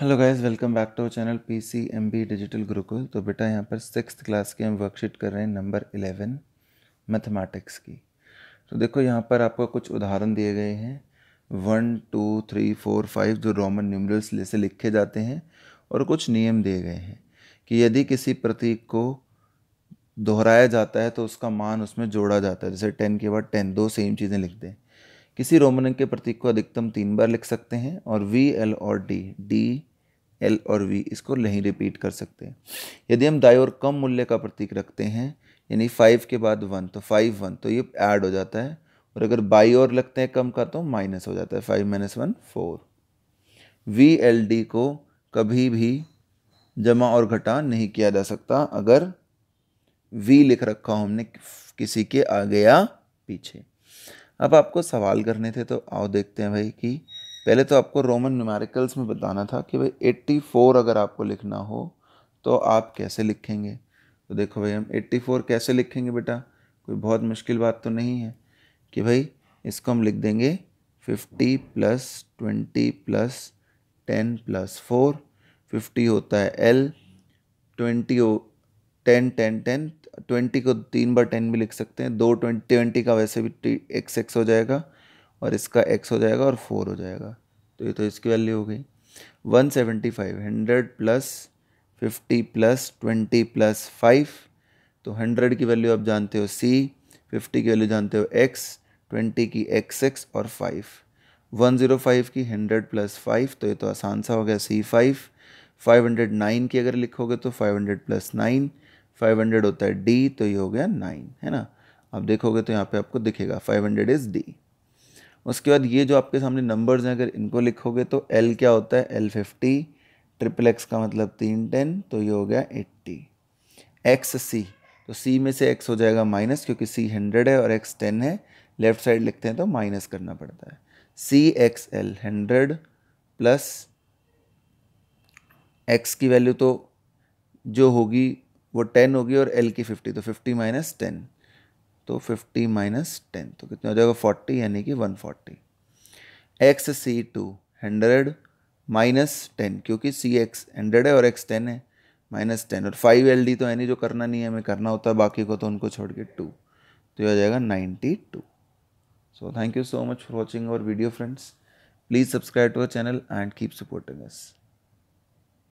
hello guys welcome back to channel P C M B digital Gurukul तो बेटा यहाँ पर सिक्स क्लास की हम वर्कशीट कर रहे हैं नंबर इलेवन मैथमेटिक्स की तो देखो यहाँ पर आपको कुछ उदाहरण दिए गए हैं one two three four five जो रोमन न्यूमरल्स से लिखे जाते हैं और कुछ नियम दिए गए हैं कि यदि किसी प्रतीक को दोहराया जाता है तो उसका मान उसमें जोड़ा जाता है जैसे टेन के बाद टेन दो सेम चीज़ें लिख दें किसी रोमन अंक के प्रतीक को अधिकतम तीन बार लिख सकते हैं और वी एल और डी डी एल और वी इसको नहीं रिपीट कर सकते यदि हम दाई और कम मूल्य का प्रतीक रखते हैं यानी फाइव के बाद वन तो फाइव वन तो ये ऐड हो जाता है और अगर बाई और लगते हैं कम का तो माइनस हो जाता है five minus one four V L D को कभी भी जमा और घटा नहीं किया जा सकता अगर वी लिख रखा हो हमने किसी के आगे या पीछे अब आपको सवाल करने थे तो आओ देखते हैं भाई कि पहले तो आपको रोमन न्यूमेरिकल्स में बताना था कि भाई एट्टी फोर अगर आपको लिखना हो तो आप कैसे लिखेंगे तो देखो भाई हम एट्टी फ़ोर कैसे लिखेंगे बेटा कोई बहुत मुश्किल बात तो नहीं है कि भाई इसको हम लिख देंगे fifty plus twenty plus ten plus four fifty होता है L twenty ten ten ten twenty को तीन बार टेन भी लिख सकते हैं दो ट्वेंटी ट्वेंटी का वैसे भी टी एक्स एक्स हो जाएगा और इसका एक्स हो जाएगा और फोर हो जाएगा तो ये तो इसकी वैल्यू हो गई one seventy five hundred plus fifty plus twenty plus five तो हंड्रेड की वैल्यू आप जानते हो सी फिफ्टी की वैल्यू जानते हो एक्स ट्वेंटी की एक्स एक्स और फाइव वन ज़ीरो फाइव की हंड्रेड प्लस फाइव तो ये तो आसान सा हो गया C five five hundred nine की अगर लिखोगे तो five hundred plus nine five hundred होता है डी तो ये हो गया नाइन है ना आप देखोगे तो यहाँ पे आपको दिखेगा फाइव हंड्रेड इज़ डी उसके बाद ये जो आपके सामने नंबर्स हैं अगर इनको लिखोगे तो एल क्या होता है एल फिफ्टी ट्रिपल एक्स का मतलब तीन टेन तो ये हो गया एट्टी एक्स सी तो सी में से एक्स हो जाएगा माइनस क्योंकि सी हंड्रेड है और एक्स टेन है लेफ्ट साइड लिखते हैं तो माइनस करना पड़ता है C X L hundred plus X की वैल्यू तो जो होगी वो टेन होगी और एल की फिफ्टी तो फिफ्टी माइनस टेन तो फिफ्टी माइनस टेन तो कितना हो जाएगा फोर्टी यानी कि one forty X C two hundred minus ten क्योंकि सी एक्स हंड्रेड है और एक्स टेन है माइनस टेन और फाइव एल डी तो यानी जो करना नहीं है हमें करना होता है बाकी को तो उनको छोड़ के टू तो ये हो जाएगा ninety two so thank you so much for watching our video friends please subscribe to our channel and keep supporting us